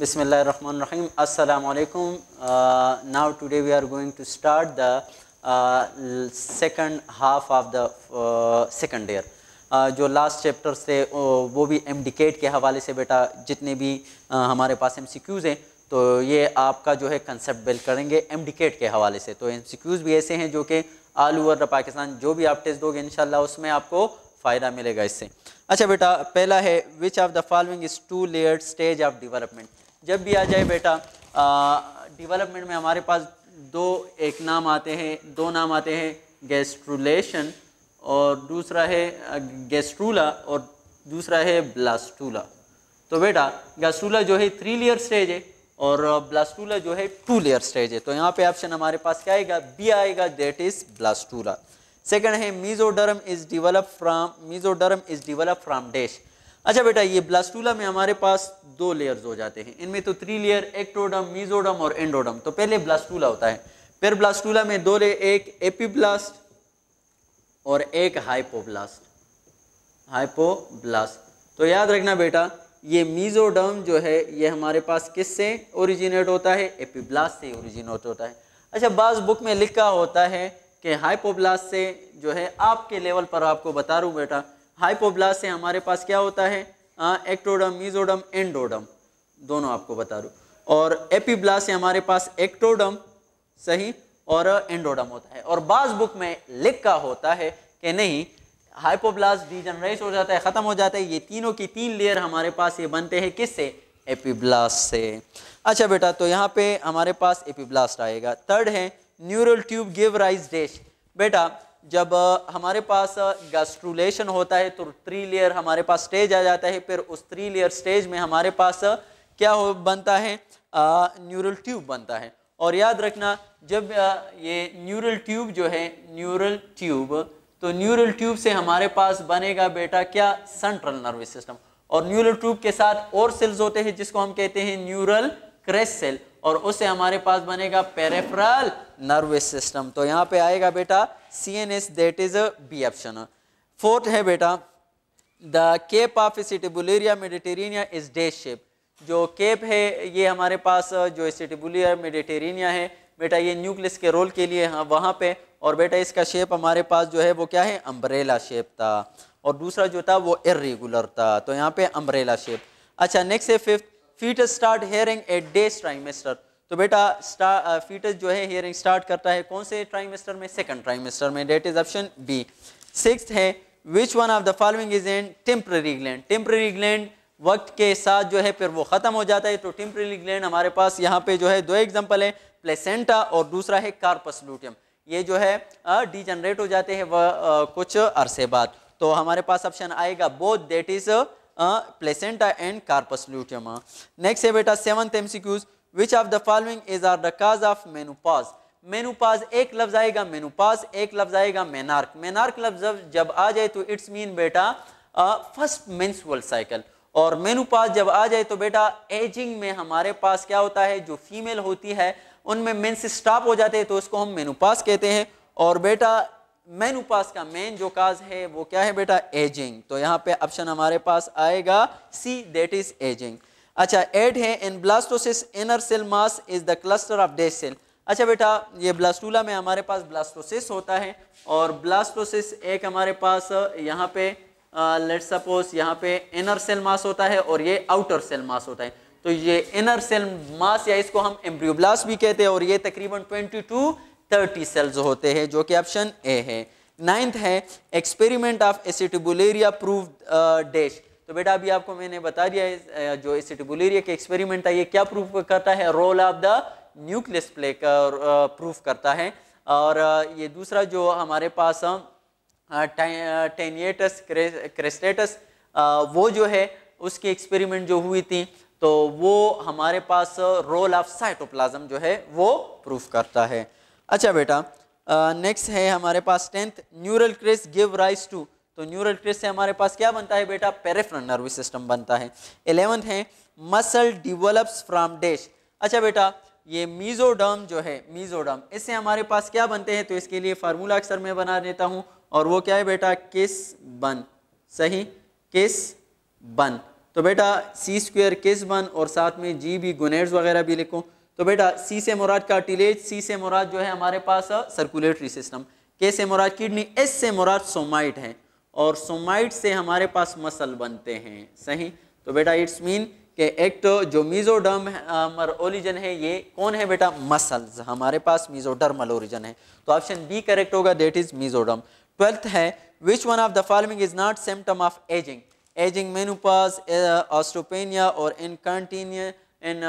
Bismillahirrahmanirrahim. Assalamu alaikum. Uh, now today we are going to start the uh, second half of the uh, second year. Uh, जो last chapters थे वो भी M MDCAT के हवाले से बेटा जितने भी uh, हमारे पास एम हैं तो ये आपका जो है कंसेप्ट बिल करेंगे एम डिकेट के हवाले से तो एम भी ऐसे हैं जो कि आल ओवर द पाकिस्तान जो भी आप टेस्ट दोगे इन उसमें आपको फ़ायदा मिलेगा इससे अच्छा बेटा पहला है which of the following is two layer stage of development जब भी आ जाए बेटा डेवलपमेंट में हमारे पास दो एक नाम आते हैं दो नाम आते हैं गैस्ट्रुलेशन और दूसरा है गैस्ट्रूला और दूसरा है ब्लास्टूला तो बेटा गैस्ट्रूला जो है थ्री लेयर स्टेज है और ब्लास्टूला जो है टू लेयर स्टेज है तो यहाँ पे ऑप्शन हमारे पास क्या आएगा बी आएगा देट इज़ ब्लास्टूला सेकेंड है mesoderm is develop from mesoderm is develop from dash अच्छा बेटा ये ब्लास्टूला में हमारे पास दो लेयर्स हो जाते हैं इनमें तो थ्री लेयर एक्टोडम मीजोडम और एंडोडम तो पहले ब्लास्टूला होता है फिर ब्लास्टूला में दो लेयर एक एपीब्लास्ट और एक हाइपोब्लास्ट हाइपोब्लास्ट तो याद रखना बेटा ये मीजोडम जो है ये हमारे पास किससे ओरिजिनेट होता है एपीब्लास्ट से ओरिजिनेट होता है अच्छा बास बुक में लिखा होता है कि हाइपोब्लास्ट से जो है आपके लेवल पर आपको बता रहा हूँ बेटा हाइपोब्लास्ट से हमारे पास क्या होता है एक्टोडम मीजोडम एंडोडम दोनों आपको बता दूँ और एपीब्लास्ट से हमारे पास एक्टोडम सही और एंडोडम होता है और बाज बुक में लिखा होता है कि नहीं हाइपोब्लास्ट डिजनरेट हो जाता है ख़त्म हो जाता है ये तीनों की तीन लेयर हमारे पास ये बनते हैं किससे एपीब्लास्ट से अच्छा बेटा तो यहाँ पे हमारे पास एपीब्लास्ट आएगा थर्ड है neural tube give rise dash बेटा जब हमारे पास गैस्ट्रुलेशन होता है तो थ्री लेयर हमारे पास स्टेज आ जाता है फिर उस थ्री लेयर स्टेज में हमारे पास क्या हो बनता है न्यूरल ट्यूब बनता है और याद रखना जब आ, ये न्यूरल ट्यूब जो है न्यूरल ट्यूब तो न्यूरल ट्यूब से हमारे पास बनेगा बेटा क्या सेंट्रल नर्वस सिस्टम और न्यूरल ट्यूब के साथ और सेल्स होते हैं जिसको हम कहते हैं न्यूरल क्रेस सेल और उससे हमारे पास बनेगा पेरेफ्रल नर्वस सिस्टम तो यहाँ पे आएगा बेटा C N S that is B option fourth है बेटा the cap of Acetabularia mediterranea is the shape जो केप है ये हमारे पास जो सिटिबुलिया मेडिटेरिया है बेटा ये न्यूक्लियस के रोल के लिए हाँ वहाँ पे और बेटा इसका शेप हमारे पास जो है वो क्या है अम्ब्रेला शेप था और दूसरा जो था वो इरेगुलर था तो यहाँ पे अम्ब्रेला शेप अच्छा नेक्स्ट है fifth foetus start hearing at dash trimester तो बेटा फीटस uh, जो है हेयरिंग स्टार्ट करता है कौन से ट्राइमेस्टर में सेकंड ट्राइमेस्टर में that is option B six है which one of the following is an temporary gland temporary gland वक्त के साथ जो है फिर वो ख़त्म हो जाता है तो टेम्प्रेरी ग्लैंड हमारे पास यहाँ पे जो है दो एग्जाम्पल है प्लेसेंटा और दूसरा है कार्पस लूटियम ये जो है डिजनरेट uh, हो जाते हैं वह uh, कुछ अरसे बाद तो हमारे पास ऑप्शन आएगा both that is placenta and corpus luteum next है बेटा seventh MCQs which of the following is are the cause of menopause menopause एक लफ्ज आएगा मेनुपाज एक लफ्ज आएगा मेनार्क मेनार्क लफ्ज जब आ जाए तो इट्स मीन बेटा फर्स्ट मेंसुअल साइकिल और मेनुपास जब आ जाए तो बेटा एजिंग में हमारे पास क्या होता है जो फीमेल होती है उनमें मेंस स्टॉप हो जाते हैं तो उसको हम मेनुपास कहते हैं और बेटा मैन उपास का मेन जो काज है वो क्या है बेटा एजिंग तो यहाँ पे ऑप्शन हमारे पास आएगा सी देट इज एजिंग अच्छा एड है in blastocyst inner cell mass is the cluster of the cell अच्छा बेटा ये ब्लास्टूला में हमारे पास ब्लास्टोसिस होता है और ब्लास्टोसिस एक हमारे पास यहाँ पे लेट सपोज यहाँ पे इनर सेल मास होता है और ये आउटर सेल मास होता है तो ये इनर सेल मास या इसको हम एम्ब्रियोब्लास्ट भी कहते हैं और ये तकरीबन 22 30 सेल्स होते हैं जो कि ऑप्शन ए है नाइन्थ है experiment of Acetabularia prove dash तो बेटा अभी आपको मैंने बता दिया है uh, जो एसिटिबुलेरिया के एक्सपेरिमेंट था ये क्या प्रूफ करता है role of the nucleus play proof करता है और uh, ये दूसरा जो हमारे पास टेनिएटस uh, क्रेस्टेटस वो जो है उसकी एक्सपेरिमेंट जो हुई थी तो वो हमारे पास रोल ऑफ साइटोप्लाज्म जो है वो प्रूफ करता है अच्छा बेटा नेक्स्ट है हमारे पास tenth neural crest give rise to तो न्यूरल क्रेस से हमारे पास क्या बनता है बेटा पेरेफ्रल नर्वस सिस्टम बनता है एलेवंथ है मसल डिवेलप्स फ्रॉम डैश अच्छा बेटा ये मीजोडर्म जो है मीजोडर्म इससे हमारे पास क्या बनते हैं तो इसके लिए फार्मूला अक्सर मैं बना देता हूँ और वो क्या है बेटा किस बन सही किस बन तो बेटा सी स्क्वेयर किस बन और साथ में जी भी गुनेड्स वगैरह भी लिखो तो बेटा सी से मोराज कार्टिलेज सी से मोराज जो है हमारे पास सर्कुलेटरी सिस्टम के से मोराज किडनी एस से मोराज सोमाइट है और सोमाइट से हमारे पास मसल बनते हैं सही तो बेटा इट्स मीन के एक तो जो मीज़ोडर्म ओरिजन है ये कौन है बेटा मसल्स हमारे पास मीज़ोडर्मल ओरिजन है तो ऑप्शन बी करेक्ट होगा देट इज़ मीज़ोडर्म ट्वेल्थ है which one of the following is not symptom of ageing ageing menopause osteopenia और इनकंटिन्यू इन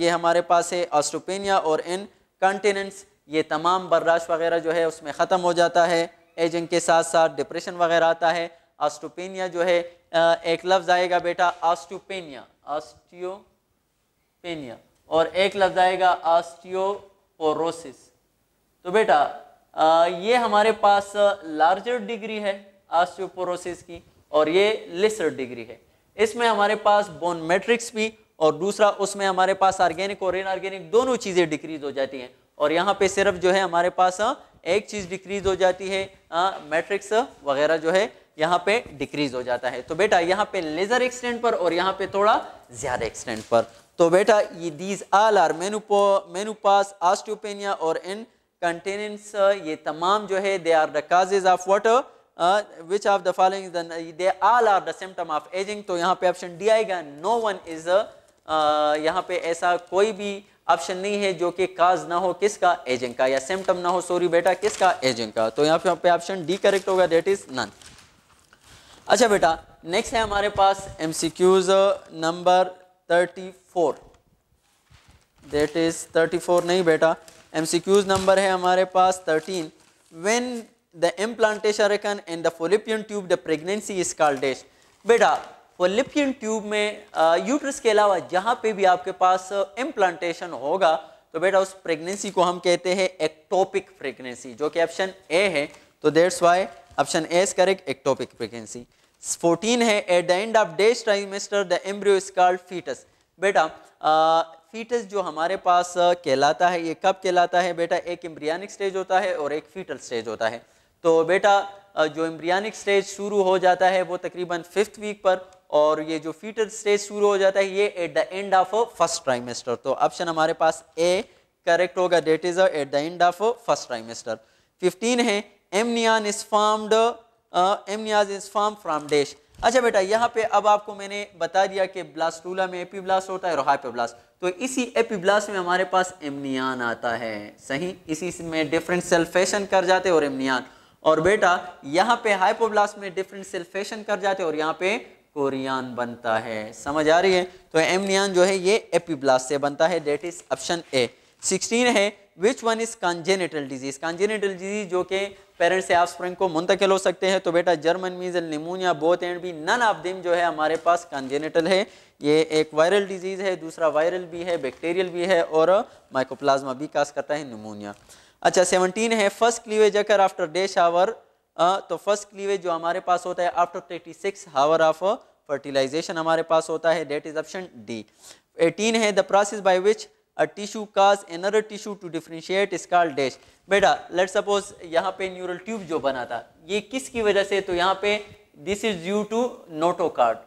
ये हमारे पास है ऑस्ट्रोपेनिया और इन कंटिनेंट्स ये तमाम बर्राश वगैरह जो है उसमें ख़त्म हो जाता है एजिंग के साथ साथ डिप्रेशन वगैरह आता है ऑस्टोपेनिया जो है एक लफ्ज़ आएगा बेटा ऑस्टोपेनिया ऑस्टियोपेनिया और एक लफ्ज़ आएगा ऑस्टियोपोरोसिस तो बेटा ये हमारे पास लार्जर डिग्री है ऑस्टियोपोरोसिस की और ये लेसर डिग्री है इसमें हमारे पास बोन मैट्रिक्स भी और दूसरा उसमें हमारे पास ऑर्गेनिक और इनऑर्गेनिक दोनों चीज़ें डिक्रीज हो जाती हैं और यहाँ पे सिर्फ जो है हमारे पास हाँ, एक चीज़ डिक्रीज हो जाती है मैट्रिक्स हाँ, वगैरह जो है यहाँ पे डिक्रीज हो जाता है तो बेटा यहाँ पे लेजर एक्सटेंट पर और यहाँ पे थोड़ा ज़्यादा एक्सटेंट पर तो बेटा ये दीज आल आर मेनुपो मेनुपास आस्टोपेनिया और इन कंटेनेंस ये तमाम जो है they are the causes of water which of the following they all are the symptom of ageing तो यहाँ पे ऑप्शन डी आएगा नो वन इज़ यहाँ पे ऐसा कोई भी ऑप्शन नहीं है जो कि काज ना हो किसका एजेंट का या सिम्टम ना हो सॉरी बेटा किसका एजेंट का तो यहाँ पे ऑप्शन डी करेक्ट होगा डेट इज नन अच्छा बेटा नेक्स्ट है हमारे पास M C Qs number thirty four that is thirty four नहीं बेटा एम सी क्यूज नंबर है हमारे पास thirteen when the implantation and the fallopian tube the pregnancy is called dash बेटा फोलिपियन ट्यूब में यूट्रस के अलावा जहाँ पे भी आपके पास इम्प्लांटेशन होगा तो बेटा उस प्रेगनेंसी को हम कहते हैं एक्टोपिक प्रेगनेंसी जो कि ऑप्शन ए है तो that's why option A is correct ectopic pregnancy 14 है at the end of dash trimester the embryo is called foetus बेटा फीटस जो हमारे पास कहलाता है ये कब कहलाता है बेटा एक एम्ब्रियानिक स्टेज होता है और एक फीटल स्टेज होता है तो बेटा जो एम्ब्रियानिक स्टेज शुरू हो जाता है वो तकरीबन फिफ्थ वीक पर और ये जो फीटर स्टेज शुरू हो जाता है ये at the end of first trimester तो ऑप्शन हमारे पास ए करेक्ट होगा that is at the end of first trimester fifteen है amnion is formed amnion is form from dash अच्छा बेटा यहाँ पे अब आपको मैंने बता दिया कि ब्लास्टूला में एपीब्लास्ट होता है और हाइपोब्लास्ट तो इसी एपीब्लास्ट में हमारे पास एमनियान आता है सही इसी में डिफरेंट सेल्फेशन कर जाते और एमनियान और बेटा यहाँ पे हाइपोब्लास्ट में डिफरेंट सेल्फेशन कर जाते और यहाँ पे कोरियान बनता है समझ आ रही है तो एमनियान जो है ये एपीब्लास्ट से बनता है that is option A sixteen है which one is congenital disease congenital disease जो कि पेरेंट्स से ऑफस्प्रिंग को मुंतकिल हो सकते हैं तो बेटा German measles pneumonia both and भी नन ऑफ दिम जो है हमारे पास कॉन्जेनेटल है ये एक वायरल डिजीज़ है दूसरा वायरल भी है बैक्टीरियल भी है और माइकोप्लाज्मा भी कास करता है निमोनिया अच्छा सेवनटीन है first cleavage occur after day shower तो फर्स्ट क्लीवेज जो हमारे पास होता है after thirty six hour of fertilisation हमारे पास होता है that is option D eighteen है the process by which a tissue causes another tissue to differentiate is dash बेटा लेट सपोज यहाँ पे न्यूरल ट्यूब जो बना था ये किसकी वजह से तो यहाँ पे this is due to notochord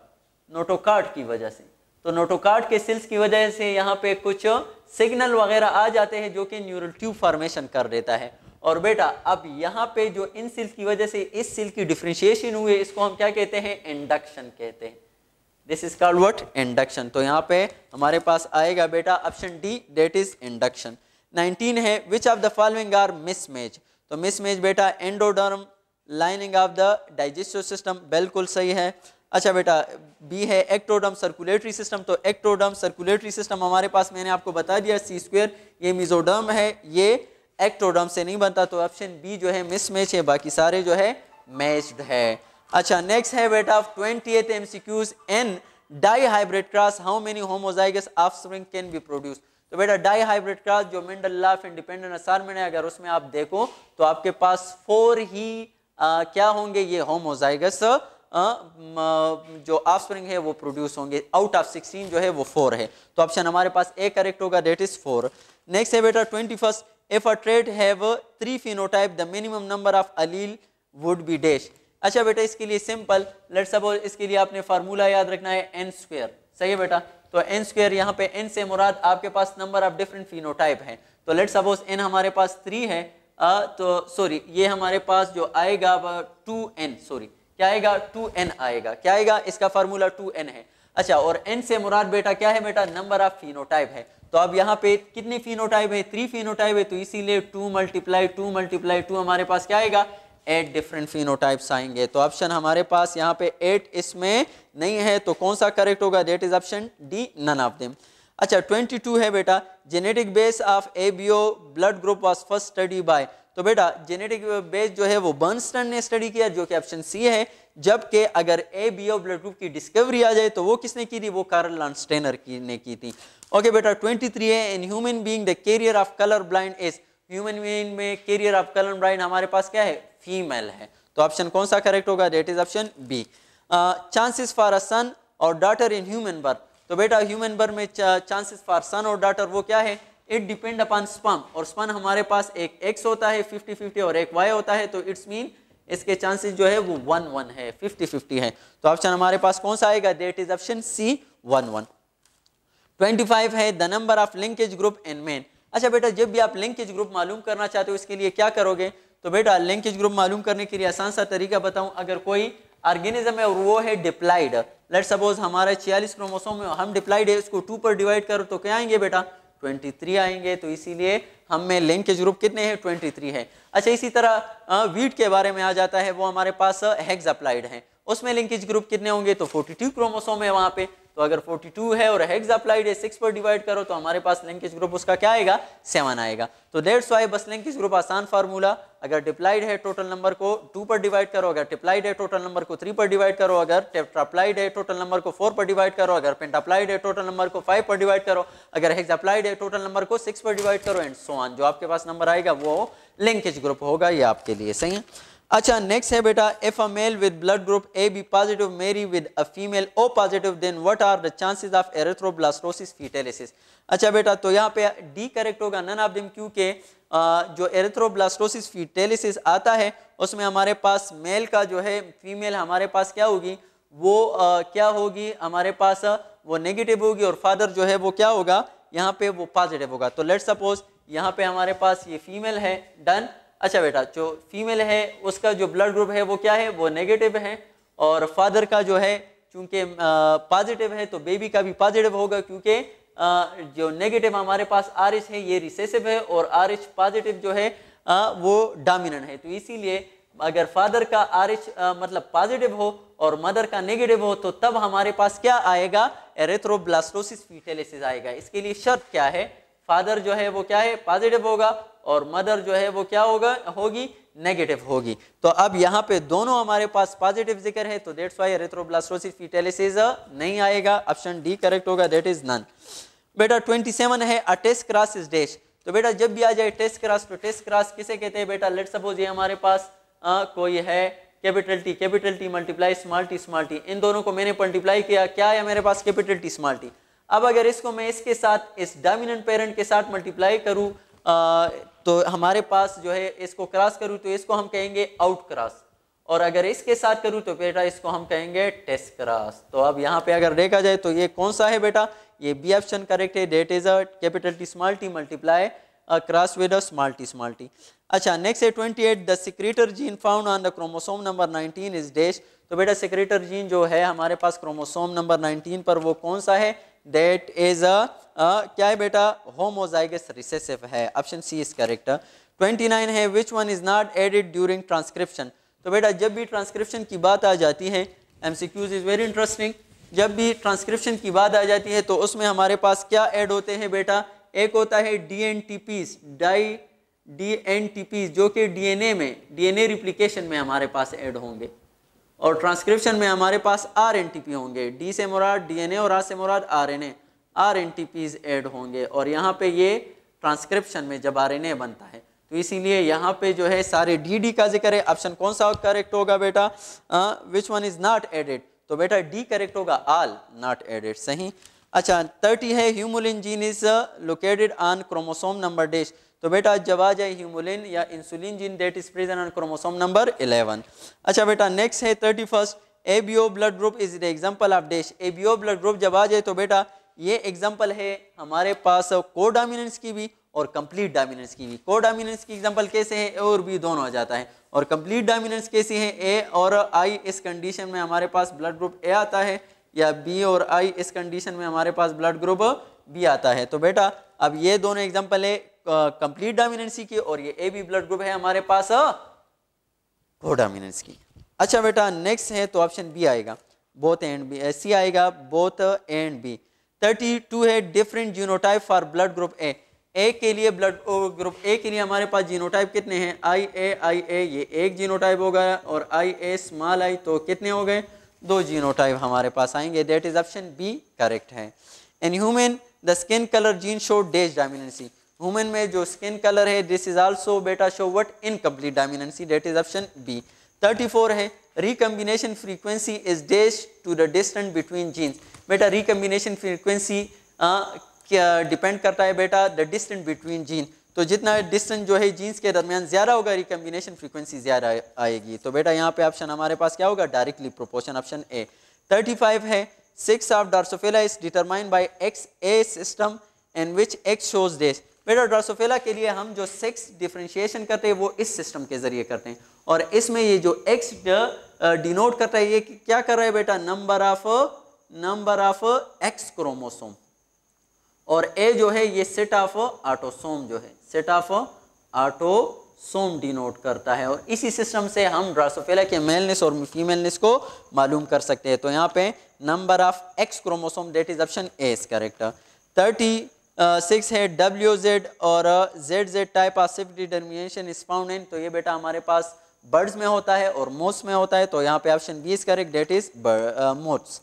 notochord की वजह से तो नोटोकार्ड के सेल्स की वजह से यहाँ पे कुछ सिग्नल वगैरह आ जाते हैं जो कि न्यूरल ट्यूब फॉर्मेशन कर देता है और बेटा अब यहाँ पे जो इन सिल्क की वजह से इस सिल्क की डिफ्रेंशिएशन हुई इसको हम क्या कहते हैं इंडक्शन कहते हैं this is called what induction तो यहाँ पे हमारे पास आएगा बेटा option D that is induction 19 है which of the following are mismatch तो मिसमेज बेटा endoderm lining of the digestive system बिल्कुल सही है अच्छा बेटा बी है एक्टोडम सर्कुलेटरी सिस्टम तो एक्टोडम सर्कुलेटरी सिस्टम हमारे पास मैंने आपको बता दिया सी स्क्वेयर ये मिजोडर्म है ये एक्टोडम से नहीं बनता तो ऑप्शन बी जो है मिसमैच है बाकी सारे जो है मैच्ड है अच्छा नेक्स्ट है बेटा twenty eighth M C Qs in dihybrid cross how many homozygous offspring can be produce तो बेटा डाई हाइब्रिड क्रास जो मिंडल लाफ इंडिपेंडेंट असारमेंट है अगर उसमें आप देखो तो आपके पास फोर ही आ, क्या होंगे ये होमोजाइगस जो ऑफस्प्रिंग है वो प्रोड्यूस होंगे आउट ऑफ सिक्सटीन जो है वो फोर है तो ऑप्शन हमारे पास ए करेक्ट होगा डेट इज फोर नेक्स्ट है बेटा twenty first if a trait have three phenotype the minimum number of allele would be dash अच्छा बेटा इसके लिए सिंपल लेट सपोज इसके लिए आपने फार्मूला याद रखना है एन स्क्वेयर सही है बेटा तो एन स्क्वेयर यहाँ पे एन से मुराद आपके पास नंबर ऑफ डिफरेंट फिनोटाइप है तो लेट सपोज एन हमारे पास थ्री है आ, तो सॉरी ये हमारे पास जो आएगा वह टू एन सॉरी क्या आएगा टू एन आएगा क्या आएगा इसका फार्मूला टू एन है अच्छा और एन से मुराद बेटा क्या है बेटा नंबर ऑफ फिनोटाइप है तो अब यहाँ पे कितने फिनोटाइप है थ्री फिनोटाइप है तो इसीलिए two multiply two multiply two हमारे पास क्या आएगा एट डिफरेंट फिनोटाइप्स आएंगे तो ऑप्शन हमारे पास यहाँ पे एट इसमें नहीं है तो कौन सा करेक्ट होगा that is option D none of them अच्छा 22 है बेटा genetic base of A B O blood group was first study by तो बेटा जेनेटिक बेस जो है वो बर्नस्टन ने स्टडी किया जो कि ऑप्शन सी है जबकि अगर A B O blood group की डिस्कवरी आ जाए तो वो किसने की थी वो कार्ल लॉन्स्टेनर की ने की थी ओके बेटा 23 है in human being the carrier of colour blind is human being में कैरियर ऑफ कलर ब्लाइंड हमारे पास क्या है फीमेल है तो ऑप्शन कौन सा करेक्ट होगा that is option B chances for a son और डॉटर इन ह्यूमन बर्थ तो बेटा ह्यूमन बर्थ में चांसेस फॉर सन और डॉटर वो क्या है इट डिपेंड अपॉन स्पन और स्पन हमारे पास एक एक्स होता है फिफ्टी फिफ्टी और एक वाई होता है तो इट्स मीन इसके चांसेस जो है वो वन वन है फिफ्टी फिफ्टी है तो ऑप्शन हमारे पास कौन सा आएगा that is option C one one 25 है the number of linkage group in men अच्छा बेटा जब भी आप लिंकेज ग्रुप मालूम करना चाहते हो इसके लिए क्या करोगे तो बेटा लिंकेज ग्रुप मालूम करने के लिए आसान सा तरीका बताऊं अगर कोई ऑर्गेनिज्म है और वो है डिप्लाइड लेट सपोज हमारे छियालीस क्रोमोसोम में हम डिप्लाइड है इसको टू पर डिवाइड करो तो क्या आएंगे बेटा 23 आएंगे तो इसीलिए हम में लिंकेज ग्रुप कितने हैं 23 है अच्छा इसी तरह वीट के बारे में आ जाता है वो हमारे पास हेक्स अप्लाइड है उसमें लिंकेज ग्रुप कितने होंगे तो 42 क्रोमोसोम है वहाँ पे तो अगर 42 है और हेग्स अप्लाइड है सिक्स पर डिवाइड करो तो हमारे पास लिंकेज ग्रुप उसका क्या आएगा सेवन आएगा तो डेढ़ सौ बस लिंकेज ग्रुप आसान फार्मूला अगर डिप्लाइड है टोटल नंबर को टू पर डिवाइड करो अगर टिप्लाइड है टोटल नंबर को थ्री पर डिवाइड करो अगर टेप्टाप्लाइड है टोटल नंबर को फोर पर डिवाइड करो अगर पेंट अप्लाइड है टोटल नंबर को फाइव पर डिवाइड करो अगर अप्लाइड है टोटल नंबर को सिक्स पर डिवाइड करो एंड सोन जो आपके पास नंबर आएगा वो लिंकेज ग्रुप होगा ये आपके लिए सही है अच्छा नेक्स्ट है बेटा if a male with blood group A B positive marry with a female O positive then what are the chances of erythroblastosis fetalis अच्छा बेटा तो यहाँ पे डी करेक्ट होगा नन ऑफ दिम क्योंकि जो एरेथ्रोब्लास्टोसिस फीटेलिसिस आता है उसमें हमारे पास मेल का जो है फीमेल हमारे पास क्या होगी वो आ, क्या होगी हमारे पास वो नेगेटिव होगी और फादर जो है वो क्या होगा यहाँ पे वो पॉजिटिव होगा तो लेट सपोज यहाँ पे हमारे पास ये फीमेल है डन अच्छा बेटा जो फीमेल है उसका जो ब्लड ग्रुप है वो क्या है वो नेगेटिव है और फादर का जो है चूँकि पॉजिटिव है तो बेबी का भी पॉजिटिव होगा क्योंकि जो नेगेटिव हमारे पास आर एच है ये रिसेसिव है और आर एच पॉजिटिव जो है आ, वो डामिनेंट है तो इसीलिए अगर फादर का आर एच मतलब पॉजिटिव हो और मदर का नेगेटिव हो तो तब हमारे पास क्या आएगा एरेथ्रोब्लास्टोसिस फीटेलिसिस आएगा इसके लिए शर्त क्या है फादर जो है वो क्या है पॉजिटिव होगा और मदर जो है वो क्या होगा होगी नेगेटिव होगी तो अब यहाँ पे दोनों हमारे पास पॉजिटिव जिक्र है तो डेट्स वाई एरेथ्रोब्लास्टोसिस फीटेलिसिस नहीं आएगा ऑप्शन डी करेक्ट होगा देट इज नन बेटा 27 है a test cross is dash तो बेटा जब भी आ जाए टेस्ट क्रास तो टेस्ट क्रास किसे कहते हैं बेटा लेट सपोज ये हमारे पास आ, कोई है capital T capital T multiply small T small T इन दोनों को मैंने मल्टीप्लाई किया क्या है मेरे पास कैपिटल टी स्मॉल टी अब अगर इसको मैं इसके साथ इस डोमिनेंट पेरेंट के साथ मल्टीप्लाई करूँ तो हमारे पास जो है इसको क्रॉस करूँ तो इसको हम कहेंगे आउट क्रॉस और अगर इसके साथ करूँ तो बेटा इसको हम कहेंगे टेस्ट क्रॉस तो अब यहाँ पे अगर देखा जाए तो ये कौन सा है बेटा ये बी ऑप्शन करेक्ट है that is a capital T small T multiply cross with a small T small T अच्छा नेक्स्ट है twenty eight the secretor gene found on the chromosome number nineteen is dash तो बेटा सिक्रेटर gene जो है हमारे पास chromosome number nineteen पर वो कौन सा है दैट इज अ क्या है बेटा होमोजाइगस रिसेसिव है ऑप्शन सी इज करेक्ट 29 है which one is not added during transcription तो बेटा जब भी ट्रांसक्रिप्शन की बात आ जाती है M C Qs is very interesting जब भी ट्रांसक्रिप्शन की बात आ जाती है तो उसमें हमारे पास क्या ऐड होते हैं बेटा एक होता है D N T P di D N T P जो कि डी एन ए में डी एन ए रिप्लीकेशन में हमारे पास ऐड होंगे और ट्रांसक्रिप्शन में हमारे पास आर एन टी पी होंगे डी से मुराद डी एन ए और आर से मुराद R N A R N T Ps add होंगे और यहाँ पे ये ट्रांसक्रिप्शन में जब आर एन ए बनता है तो इसीलिए यहाँ पे जो है सारे डी डी का जिक्र है ऑप्शन कौन सा करेक्ट होगा बेटा which one is not added तो बेटा डी करेक्ट होगा आल नॉट एडेड सही अच्छा थर्टी है humulin gene is located on chromosome number dash तो बेटा जब आ जाए ह्यूमुलिन या insulin gene that is present on chromosome number 11 अच्छा बेटा नेक्स्ट है thirty first ABO blood group is the example of dash ABO blood group जब आ जाए तो बेटा ये एग्जांपल है हमारे पास को डामिनेंस की भी और कंप्लीट डामिनेंस की भी को डामिनेंस की एग्जाम्पल कैसे है ए और बी दोनों आ जाता है और कंप्लीट डामिनेंस कैसी है ए और आई इस कंडीशन में हमारे पास ब्लड ग्रुप ए आता है या बी और आई इस कंडीशन में हमारे पास ब्लड ग्रुप बी आता है तो बेटा अब ये दोनों एग्जाम्पल है कंप्लीट डोमिनेंसी की और ये ए बी ब्लड ग्रुप है हमारे पास को डोमिनेंस की अच्छा बेटा नेक्स्ट है तो ऑप्शन बी आएगा बोथ एंड बी सी आएगा both and B thirty two है different genotype for blood group A A के लिए ब्लड ग्रुप ए के लिए हमारे पास जीनोटाइप कितने हैं आई ए आई ए ये एक जीनोटाइप होगा और आई ए स्मॉल आई तो कितने हो गए दो जीनोटाइप हमारे पास आएंगे that is option B correct है in human the skin colour gene show dash dominancy women में जो स्किन कलर है दिस इज आल्सो बेटा show what incomplete dominancy that is option B 34 है recombination frequency is dash to the distance between genes बेटा recombination frequency depend करता है बेटा the distance between gene तो जितना डिस्टेंस जो है जीन्स के दरमियान ज़्यादा होगा रिकम्बिनेशन फ्रीक्वेंसी ज़्यादा आएगी तो बेटा यहाँ पे ऑप्शन हमारे पास क्या होगा डायरेक्टली प्रोपोर्शन ऑप्शन ए 35 है sex of Drosophila is determined by X A system and which X shows this. बेटा ड्रासोफेला के लिए हम जो सेक्स डिफ्रेंशिएशन करते हैं वो इस सिस्टम के जरिए करते हैं और इसमें ये जो एक्स डिनोट करता है ये क्या कर रहा है बेटा number of number of X chromosome और ए जो है ये सेट ऑफ ऑटोसोम जो है सेट ऑफ ऑटोसोम डिनोट करता है और इसी सिस्टम से हम ड्रासोफेला के मेलनेस और फीमेलनेस को मालूम कर सकते हैं तो यहाँ पे number of X chromosome that is option A is correct thirty six है डब्ल्यू जेड और Z Z type of determination is found in तो ये बेटा हमारे पास बर्ड्स में होता है और मोस में होता है तो यहाँ पे option B is correct that is moths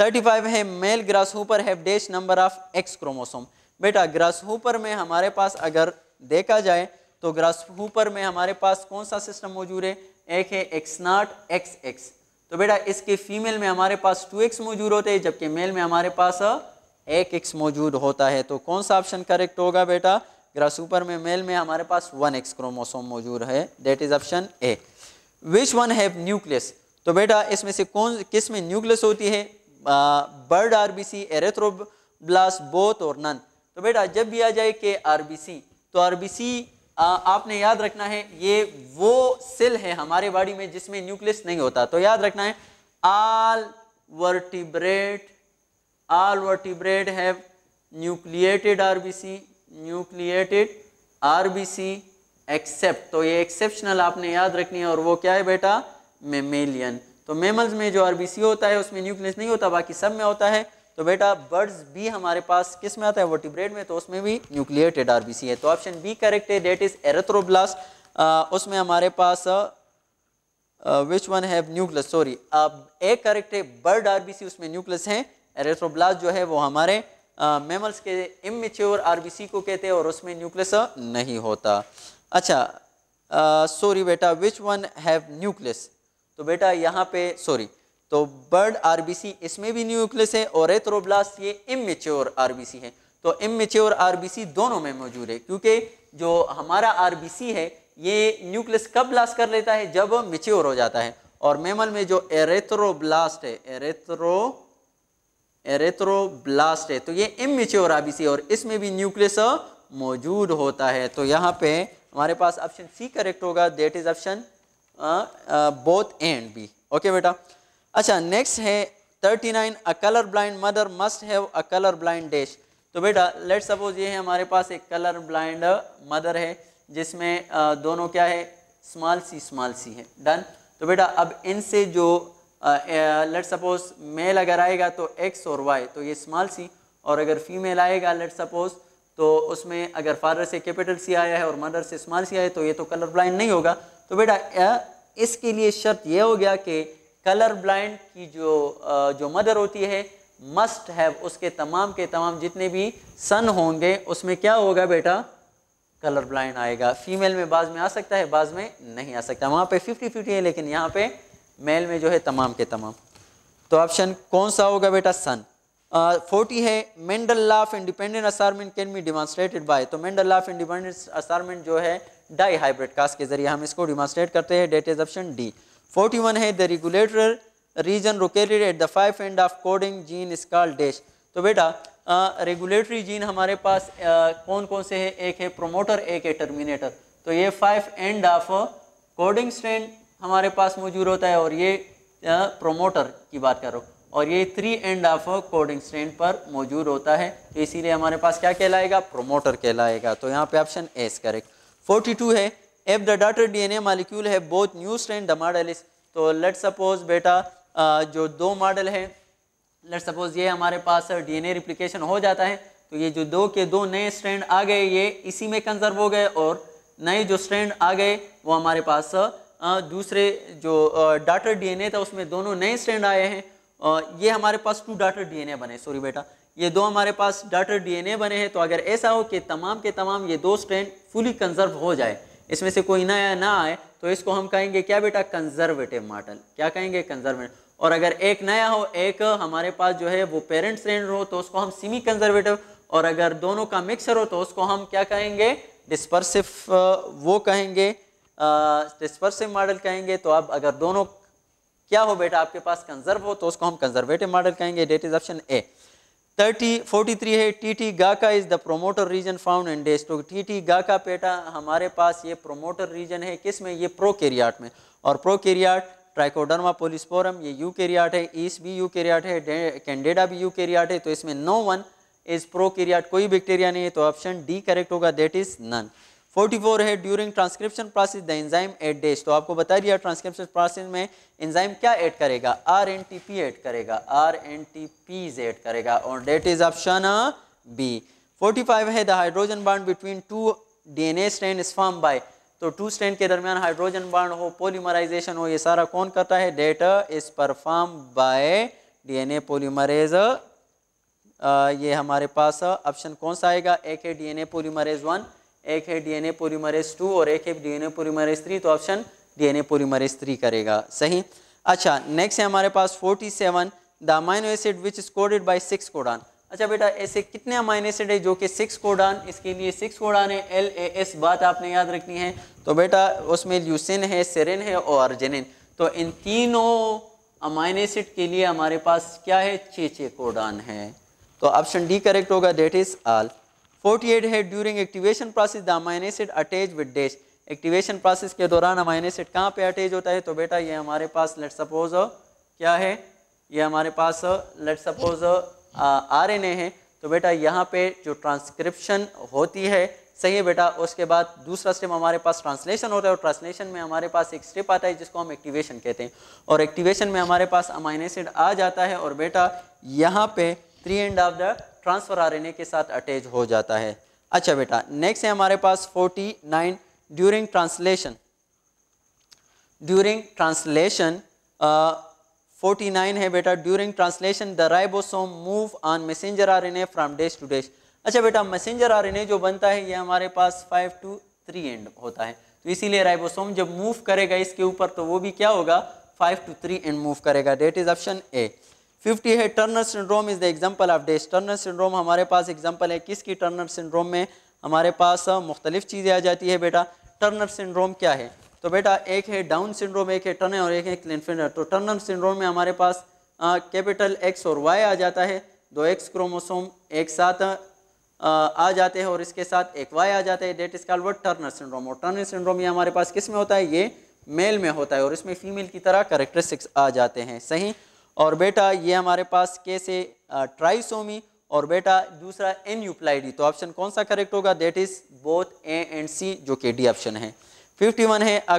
five है male grasshopper have dash number of X chromosome बेटा ग्रास हुपर में हमारे पास अगर देखा जाए तो ग्रास हुपर में हमारे पास कौन सा सिस्टम मौजूद है एक है एक्स नॉट एक्स एक्स तो बेटा इसके फीमेल में हमारे पास टू एक्स मौजूद होते हैं जबकि मेल में हमारे पास एक एक्स मौजूद होता है तो कौन सा ऑप्शन करेक्ट होगा बेटा सुपर में मेल में हमारे पास वन एक्स क्रोमोसोम मौजूद है that is option A which one have nucleus तो बेटा इसमें से कौन किस में न्यूक्लियस होती है बर्ड आरबीसी एरेथ्रोब्लास बोथ और नन तो बेटा जब भी आ जाए के आरबीसी तो आरबीसी आपने याद रखना है ये वो सेल है हमारे बॉडी में जिसमें न्यूक्लियस नहीं होता तो याद रखना है all vertebrate all vertebrate have nucleated RBC, nucleated RBC except तो ये exceptional आपने याद रखनी है और वो क्या है बेटा मेमेलियन तो मेमल्स में जो आरबीसी होता है उसमें न्यूक्लियस नहीं होता बाकी सब में होता है तो बेटा बर्ड्स भी हमारे पास किस में आता है वर्टिब्रेड में तो उसमें भी न्यूक्लिएटेड आरबीसी है तो ऑप्शन बी करेक्ट है डेट इज एरेथ्रोब्लास्ट उसमें हमारे पास which one have nucleus sorry अब ए करेक्ट है बर्ड आरबीसी उसमें न्यूक्लियस है एरेथ्रोब्लास्ट जो है वो हमारे मेमल्स के इमेच्योर आरबीसी को कहते हैं और उसमें न्यूक्लियस नहीं होता अच्छा सॉरी बेटा विच वन हैव न्यूक्लियस तो बेटा यहाँ पे सॉरी तो बर्ड आरबीसी इसमें भी न्यूक्लियस है और एथ्रोब्लास्ट ये इमेच्योर आरबीसी है तो इमेच्योर आरबीसी दोनों में मौजूद है क्योंकि जो हमारा आरबीसी है ये न्यूक्लियस कब ब्लास्ट कर लेता है जब मेच्योर हो जाता है और मेमल में जो एरेथ्रोब्लास्ट है एरेथ्रो एरेथ्रोब्लास्ट है तो ये इमेच्योर आबीसी और इसमें भी न्यूक्लियस मौजूद होता है तो यहाँ पे हमारे पास ऑप्शन सी करेक्ट होगा that is option both and B okay बेटा अच्छा नेक्स्ट है thirty nine a colour blind mother must have a colour blind dash तो बेटा लेट सपोज ये है हमारे पास एक कलर ब्लाइंड मदर है जिसमें uh, दोनों क्या है स्मॉल सी स्मॉल सी है डन तो बेटा अब इनसे जो लेट सपोज मेल अगर आएगा तो एक्स और वाई तो ये स्मॉल सी और अगर फीमेल आएगा लेट सपोज तो उसमें अगर फादर से कैपिटल सी आया है और मदर से स्मॉल सी आया तो ये तो कलर ब्लाइंड नहीं होगा तो बेटा इसके लिए शर्त यह हो गया कि कलर ब्लाइंड की जो जो मदर होती है मस्ट हैव उसके तमाम के तमाम जितने भी सन होंगे उसमें क्या होगा बेटा कलर ब्लाइंड आएगा फीमेल में बाज में आ सकता है बाज में नहीं आ सकता वहाँ पे फिफ्टी फिफ्टी है लेकिन यहाँ पे मेल में जो है तमाम के तमाम तो ऑप्शन कौन सा होगा बेटा सन फोर्टी है Mendel law of independent assortment can be demonstrated by तो Mendel law of independent assortment जो है डाई हाइब्रिड कास्ट के जरिए हम इसको डिमॉन्स्ट्रेट करते हैं that is option D forty one है the regulator region located at the five end of coding gene स्कॉल डैश तो बेटा रेगुलेटरी जीन हमारे पास आ, कौन कौन से है एक है प्रोमोटर एक है टर्मिनेटर तो ये five end of coding strand हमारे पास मौजूद होता है और ये प्रोमोटर की बात करो और ये three end of coding strand पर मौजूद होता है तो इसीलिए हमारे पास क्या कहलाएगा प्रोमोटर कहलाएगा तो यहाँ पे ऑप्शन एस करेक्ट 42 है if the N DNA molecule है both new strand the model is तो लेट सपोज बेटा जो दो मॉडल है लेट सपोज ये हमारे पास डीएनए रिप्लिकेशन हो जाता है तो ये जो दो के दो नए स्ट्रैंड आ गए ये इसी में कंजर्व हो गए और नए जो स्ट्रेंड आ गए वो हमारे पास दूसरे जो डाटर डीएनए था उसमें दोनों नए स्ट्रैंड आए हैं ये हमारे पास टू डाटर डीएनए बने सॉरी बेटा ये दो हमारे पास डाटर डीएनए बने हैं तो अगर ऐसा हो कि तमाम के तमाम ये दो स्टैंड फुली कंजर्व हो जाए इसमें से कोई नया ना आए तो इसको हम कहेंगे क्या बेटा कंजर्वेटिव मॉडल क्या कहेंगे कंजर्वेटिव और अगर एक नया हो एक हमारे पास जो है वो पेरेंट स्ट्रैंड हो तो उसको हम सिमी कंजर्वेटिव और अगर दोनों का मिक्सर हो तो उसको हम क्या कहेंगे डिस्पर्सिव वो कहेंगे डिस्पर्सिव मॉडल कहेंगे तो आप अगर दोनों क्या हो बेटा आपके पास कंजर्व हो तो उसको हम कंजर्वेटिव मॉडल कहेंगे that is option A thirty forty three है टी टी गाका is the promoter region found in dash T T गाका पेटा हमारे पास ये प्रोमोटर रीजन है किस में ये केरियाट में और प्रो केरियाट ट्राइकोडर्मा पोलिसपोरम ये यू केरियाट है ईस भी यू केरियाट है कैंडेडा भी यू केरियाट है तो इसमें no one is prokaryote कोई बैक्टीरिया नहीं है तो ऑप्शन डी करेक्ट होगा देट इज़ नन 44 है during transcription process the enzyme add dash तो आपको बता दिया ट्रांसक्रिप्शन प्रोसेस में एंजाइम क्या ऐड करेगा R N T P add करेगा R N T Ps add करेगा और डेट इज ऑप्शन बी 45 है the hydrogen bond between two DNA strand form by तो टू स्ट्रैंड के दरमियान हाइड्रोजन बॉन्ड हो पोलीमराइजेशन हो ये सारा कौन करता है that is perform by a polymerase ये हमारे पास ऑप्शन कौन सा आएगा एक है D N A polymerase one एक है डीएनए पोलीमरेज टू और एक है डीएनए पोलीमरेज थ्री तो ऑप्शन डीएनए पोलीमरेज थ्री करेगा सही अच्छा नेक्स्ट है हमारे पास forty seven the amino acid which is coded by six codon अच्छा बेटा ऐसे कितने अमाइनो एसिड है जो कि सिक्स कोडान इसके लिए सिक्स कोडान है एल ए एस बात आपने याद रखनी है तो बेटा उसमें ल्यूसिन है सेरिन है और जेनिन तो इन तीनों अमाइनो एसिड के लिए हमारे पास क्या है छः छः कोडान है तो ऑप्शन डी करेक्ट होगा डेट इज़ आल 48 है during activation process the amine acid attach with dash activation process के दौरान अमाइन एसिड कहाँ पे अटैच होता है तो बेटा ये हमारे पास लेट सपोज क्या है ये हमारे पास लेट सपोज आर है तो बेटा यहाँ पे जो ट्रांसक्रिप्शन होती है सही है बेटा उसके बाद दूसरा स्टेप हमारे पास ट्रांसलेशन होता है और ट्रांसलेशन में हमारे पास एक स्टेप आता है जिसको हम एक्टिवेशन कहते हैं और एक्टिवेशन में हमारे पास अमाइन एसिड आ जाता है और बेटा यहाँ पे three end of the transfer R के साथ अटैच हो जाता है अच्छा बेटा नेक्स्ट है हमारे पास 49 ड्यूरिंग ट्रांसलेशन ड्यूरिंग ट्रांसलेशन 49 है बेटा during translation the ribosome move on messenger RNA from dash to dash अच्छा बेटा मैसेंजर आरएनए जो बनता है ये हमारे पास फाइव टू थ्री एंड होता है तो इसीलिए राइबोसोम जब मूव करेगा इसके ऊपर तो वो भी क्या होगा five to three end move करेगा that is option A fifty है Turner syndrome is the example of dash Turner syndrome हमारे पास एग्जाम्पल है किसकी टर्नर सिंड्रोम में हमारे पास मुख्तलिफ चीज़ें आ जाती है बेटा टर्नर सिंड्रोम क्या है तो बेटा एक है डाउन सिंड्रोम एक है टर्नर और एक है क्लिनफिनर तो टर्नर सिंड्रोम में हमारे पास कैपिटल एक्स और वाई आ जाता है दो एक्स क्रोमोसोम एक साथ आ, आ जाते हैं और इसके साथ एक वाई आ जाता है that is called word Turner syndrome और टर्नर सिंड्रोम ये हमारे पास किस में होता है ये मेल में होता है और इसमें फीमेल की तरह करेक्टरिस्टिक्स आ जाते हैं सही और बेटा ये हमारे पास केस है ट्राइसोमी और बेटा दूसरा एन यूप्लाइडी तो ऑप्शन कौन सा करेक्ट होगा that is both A and C जो कि डी ऑप्शन है 51 है a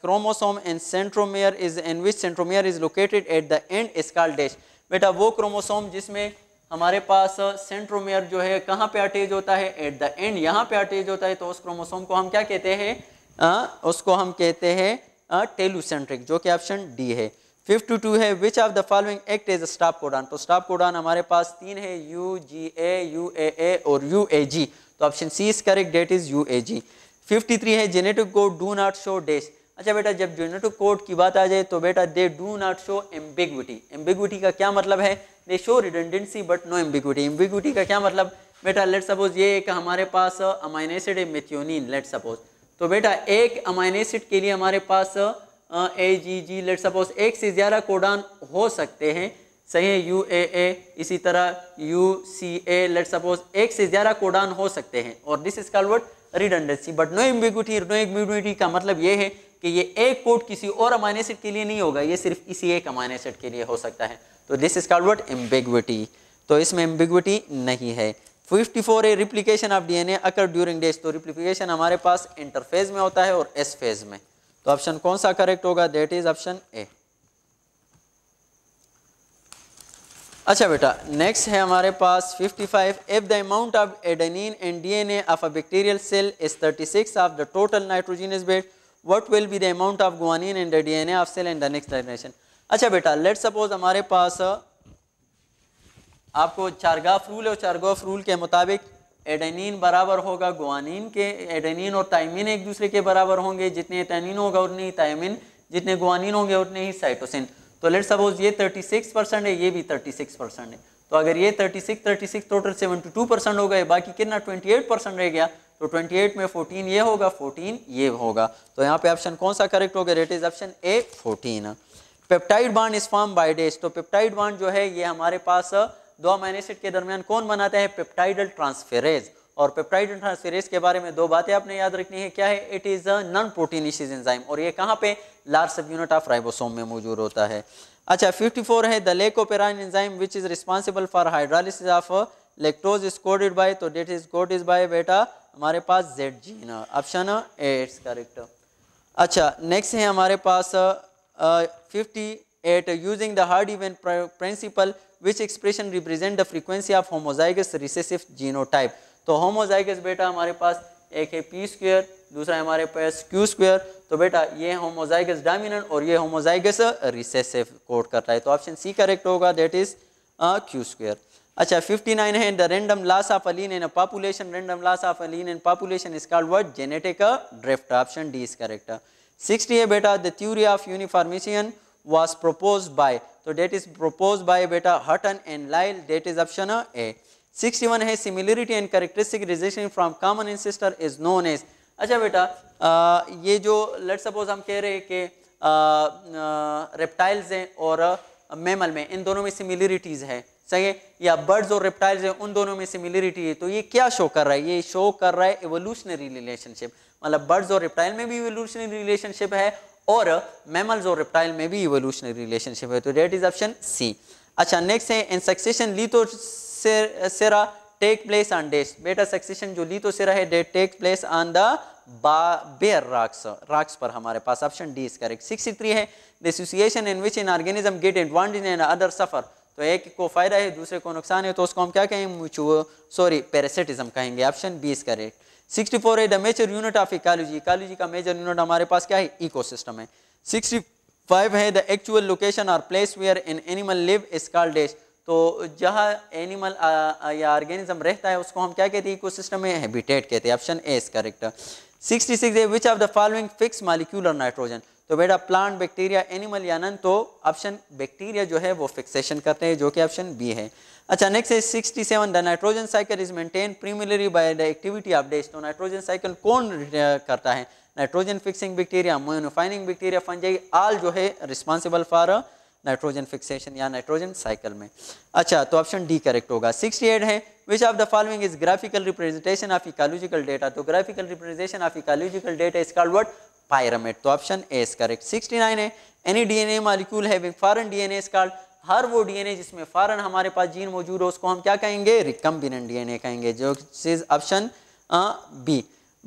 chromosome a centromere is an which centromere is located at the at स्कॉल end बेटा वो क्रोमोसोम जिसमें हमारे पास सेंट्रोमेयर जो है कहाँ पे अटैच होता है एट द एंड यहाँ पे अटैच होता है तो उस क्रोमोसोम को हम क्या कहते हैं उसको हम कहते हैं टेलूसेंट्रिक जो कि ऑप्शन डी है फिफ्थ टू है which of the following act is stop codon तो स्टाफ कोडान हमारे पास तीन है you ji A U A ए और यू ए जी तो option C is correct that is U A G fifty three है genetic code do not show dash अच्छा बेटा जब जेनेटिक कोड की बात आ जाए तो बेटा they do not show ambiguity ambiguity का क्या मतलब है they show redundancy but no ambiguity ambiguity का क्या मतलब बेटा लेट सपोज ये एक हमारे पास अमाइनेसिड है मेथियोनिन लेट सपोज तो बेटा एक अमाइन एसिड के लिए हमारे पास ए जी जी लेट सपोज एक से ज़्यादा कोडान हो सकते हैं सही है यू ए ए इसी तरह U C A let suppose एक से ज़्यादा कोडान हो सकते हैं और this is called redundancy but no ambiguity no ambiguity का मतलब ये है कि ये एक कोड किसी और अमाइन एसिड के लिए नहीं होगा ये सिर्फ इसी एक अमाइन एसिड के लिए हो सकता है तो दिस इज कॉल्ड इम्बिग्यूटी तो इसमें इम्बिग्यूटी नहीं है 54 A replication of DNA occur during dash तो रिप्लीकेशन हमारे पास इंटरफेज में होता है और एस फेज में तो ऑप्शन कौन सा करेक्ट होगा दैट इज ऑप्शन ए अच्छा बेटा नेक्स्ट है हमारे पास 55 if the amount of adenine and DNA of a bacterial cell is 36 of the total nitrogenous base what will be the amount of guanine and the DNA of cell and the next generation अच्छा बेटा let suppose हमारे पास आपको चारगाफ rule और चारगाफ rule के मुताबिक adenine बराबर होगा guanine के एडेनिन और टाइमिन एक दूसरे के बराबर होंगे जितने एटेनिन होगा उतने ही टाइमिन जितने गुआनिन होंगे उतने ही साइटोसिन तो लेट सपोज ये 36 परसेंट है ये भी 36 परसेंट है तो अगर ये 36 36 टोटल 72 परसेंट हो गए बाकी कितना 28 परसेंट रह गया तो 28 में 14 ये होगा 14 ये होगा तो यहाँ पे ऑप्शन कौन सा करेक्ट होगा that is option A fourteen peptide bond is form by dash तो पेप्टाइड बांड जो है ये हमारे पास दो अमाइन एसिड के दरमियान कौन बनाता है पेप्टाइडल ट्रांसफेरेज और पेप्टाइडल ट्रांसफेरेज के बारे में दो बातें आपने याद रखनी है क्या है it is a non proteinaceous enzyme और ये कहाँ पे लार्ज सब यूनिट ऑफ राइबोसोम में मौजूद होता है अच्छा 54 है द लेकोपेराइन enzyme which is responsible for hydrolysis of lactose is coded by तो that is code is by बेटा हमारे पास Z gene option A it's correct अच्छा नेक्स्ट है हमारे पास fifty eight using the hard event principle which expression represent the frequency of homozygous recessive genotype तो homozygous बेटा हमारे पास एक है पी स्क्वेयर दूसरा हमारे पास क्यू स्क्वेयर तो बेटा ये होमोजाइगस डामिनेंट और ये होमोजाइगस रिसेसिव कोड करता है तो ऑप्शन सी करेक्ट होगा दैट इज क्यू स्क्वेयर अच्छा 59 है the random loss of allele in population random loss of allele in population is called what genetic drift option D is correct 60 है बेटा the theory of uniformation was proposed by तो that is propose by बेटा Hutton and Lyell that is option A 61 है similarity and characteristic rejection from common ancestor is known as अच्छा बेटा आ, ये जो let suppose हम कह रहे हैं कि रेप्टाइल्स हैं और मेमल में इन दोनों में सिमिलरिटीज़ है सही है या बर्ड्स और रेप्टाइल्स हैं उन दोनों में सिमिलरिटी है तो ये क्या शो कर रहा है ये शो कर रहा है एवोल्यूशनरी रिलेशनशिप मतलब बर्ड्स और रेप्टाइल में भी एवोल्यूशनरी रिलेशनशिप है और मेमल्स और रिप्टाइल में भी इवोल्यूशनरी रिलेशनशिप है तो डेट इज ऑप्शन सी अच्छा नेक्स्ट है in succession lithosere take place on dash बेटा सक्सेशन जो लीथो सेरा है that take place on the bare rocks rocks पर हमारे पास option D is correct six three है the association in which in organism get advantage and other suffer तो एक को फायदा है दूसरे को नुकसान है तो उसको हम क्या कहेंगे सॉरी पैरासिटिज्म कहेंगे option B is correct sixty four है the major unit of ecology ecology का मेजर यूनिट हमारे पास क्या है इकोसिस्टम है सिक्सटी फाइव है द एक्चुअल लोकेशन और place where in animal live is called dash तो जहाँ एनिमल या ऑर्गेनिज्म रहता है उसको हम क्या कहते हैं इकोसिस्टम में हैबिटेट कहते हैं ऑप्शन ए इज करेक्ट 66 है which of the following fix molecular nitrogen तो बेटा प्लांट बैक्टीरिया एनिमल या नन तो ऑप्शन बैक्टीरिया जो है वो फिक्सेशन करते हैं जो कि ऑप्शन बी है अच्छा नेक्स्ट है seven the nitrogen cycle is maintain primarily by the activity of dash तो नाइट्रोजन साइकिल कौन करता है nitrogen fixing bacteria ammonifying bacteria fungi all जो है रिस्पॉन्सिबल फॉर नाइट्रोजन फिक्सेशन या नाइट्रोजन साइकिल में अच्छा तो ऑप्शन डी करेक्ट होगा सिक्सटी एट है which of the following is graphical representation of ecological data तो graphical representation of ecological data is called what pyramid तो option A is correct sixty nine है any DNA molecule having foreign DNA is called हर वो DNA जिसमें फॉरन हमारे पास gene मौजूद हो उसको हम क्या कहेंगे रिकम्बिनेंट डीएनए कहेंगे जो is option B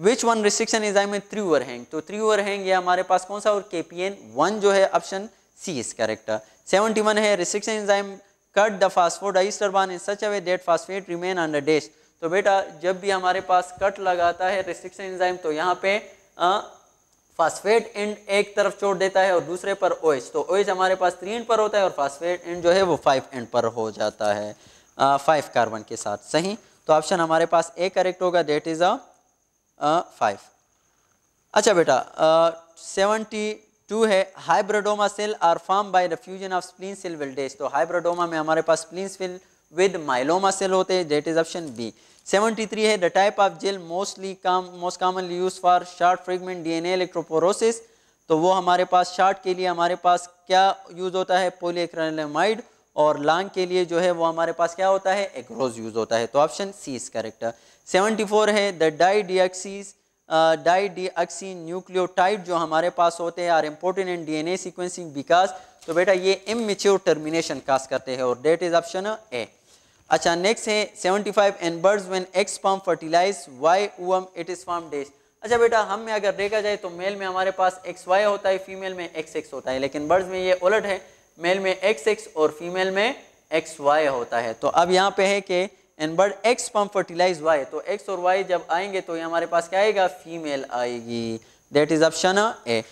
which one restriction is I में थ्री ओवर हैंग तो थ्री ओवर हैंग ये हमारे पास कौन सा और के पी एन वन जो है option C is correct seventy one है restriction restriction enzyme cut the phosphodiester bond in such a way that remain on the dash तो बेटा जब भी हमारे पास कट लगाता है रिस्ट्रिक्शन एंजाइम तो यहाँ पे फास्फेट एंड एक तरफ छोड़ देता है और दूसरे पर ओएच तो ओएच हमारे पास थ्री एंड पर होता है और फास्फेट एंड जो है वो फाइव एंड पर हो जाता है फाइव कार्बन के साथ सही तो ऑप्शन हमारे पास ए करेक्ट होगा देट इज़ अ फाइव अच्छा बेटा सेवेंटी टू है hybridoma cell are form by the fusion of spleen cell with dash तो हाइब्रोडोमा में हमारे पास spleen cell with myeloma cell होते हैं जेट इज ऑप्शन बी 73 है the type of gel mostly काम most commonly use for short fragment DNA electrophoresis तो वो हमारे पास शार्ट के लिए हमारे पास क्या यूज होता है पोलियक्रेनमाइड और लॉन्ग के लिए जो है वो हमारे पास क्या होता है एग्रोज यूज होता है तो ऑप्शन सी इज करेक्ट 74 है the dideoxy dideoxy nucleotide जो हमारे पास होते हैं are important in DNA sequencing because तो बेटा ये इम मिच्योर टर्मिनेशन कास करते हैं और डेट इज ऑप्शन ए अच्छा नेक्स्ट है 75 five in birds when X sperm fertilize Y ovum it is form dash अच्छा बेटा हम में अगर देखा जाए तो मेल में हमारे पास एक्स वाई होता है फीमेल में एक्स एक्स होता है लेकिन बर्ड्स में ये उलट है मेल में एक्स एक्स और फीमेल में एक्स वाई होता है तो अब यहाँ पे है कि and bird X sperm fertilize Y तो एक्स और वाई जब आएंगे तो ये हमारे पास क्या आएगा फीमेल आएगी दैट इज ऑप्शन ए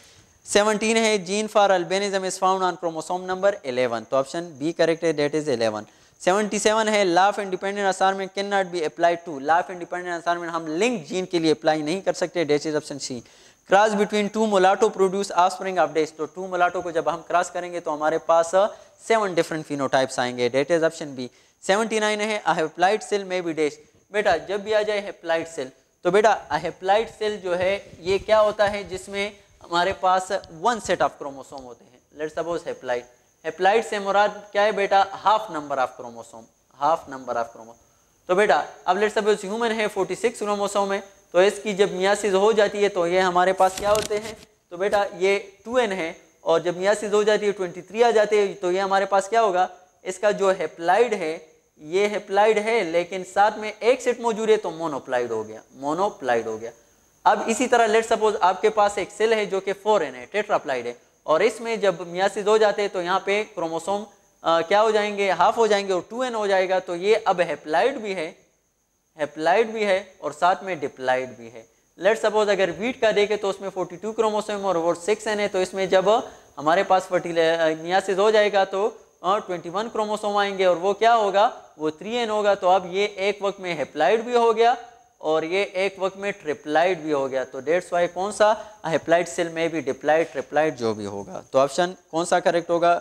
17 है gene for albinism is found on chromosome number 11 तो ऑप्शन बी करेक्ट है दैट इज 11 77 है law independent assortment can not be applied to law independent assortment हम लिंक जीन के लिए apply नहीं कर सकते that is option C cross between two mulatto produce offspring of dash तो two mulatto को जब हम क्रॉस करेंगे तो हमारे पास सेवन डिफरेंट फिनोटाइप्स आएंगे date is option B seventy nine है a haploid cell may be dash बेटा जब भी आ जाए हेप्लाइड सेल तो बेटा आई अहेप्लाइड सेल जो है ये क्या होता है जिसमें हमारे पास वन सेट ऑफ क्रोमोसोम होते हैं लेट सपोज हेप्लाइड हेप्लाइड से मुराद क्या है बेटा half number of chromosome half number of chromosome तो बेटा अब लेट सपोज ह्यूमन है फोर्टी सिक्स क्रोमोसोम है तो इसकी जब मियासिस हो जाती है तो ये हमारे पास क्या होते हैं तो बेटा ये टू एन है और जब मियासिस हो जाती है ट्वेंटी थ्री आ जाते हैं तो ये हमारे पास क्या होगा इसका जो हेप्लाइड है ये हेप्लाइड है लेकिन साथ में एक सेट मौजूद है तो मोनोप्लाइड हो गया मोनोप्लाइड हो गया अब इसी तरह लेट सपोज आपके पास एक सेल है जो कि फोर है टेट्राप्लाइड है और इसमें जब मियासिस हो जाते हैं तो यहाँ पे क्रोमोसोम क्या हो जाएंगे हाफ हो जाएंगे और टू एन हो जाएगा तो ये अब हेप्लाइड भी है हेप्लाइड भी है और साथ में डिप्लाइड भी है लेट सपोज अगर वीट का देखें तो उसमें 42 क्रोमोसोम और वो एन है तो इसमें जब हमारे पास मियासिस हो जाएगा तो ट्वेंटी वन क्रोमोसोम आएंगे और वो क्या होगा वो थ्री एन होगा तो अब ये एक वक्त में हेप्लाइड भी हो गया और ये एक वक्त में ट्रिप्लाइड भी हो गया तो डेट्स वाई कौन सा हेप्लाइड सेल में भी डिप्लाइड ट्रिप्लाइड जो भी होगा तो ऑप्शन कौन सा करेक्ट होगा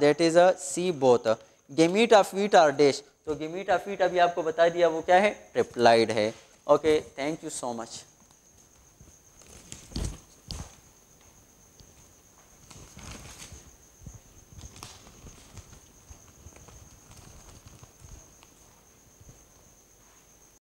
that is a C both gamete of wheat are dash तो गेमीट ऑफ वीट अभी आपको बता दिया वो क्या है ट्रिप्लाइड है okay thank you so much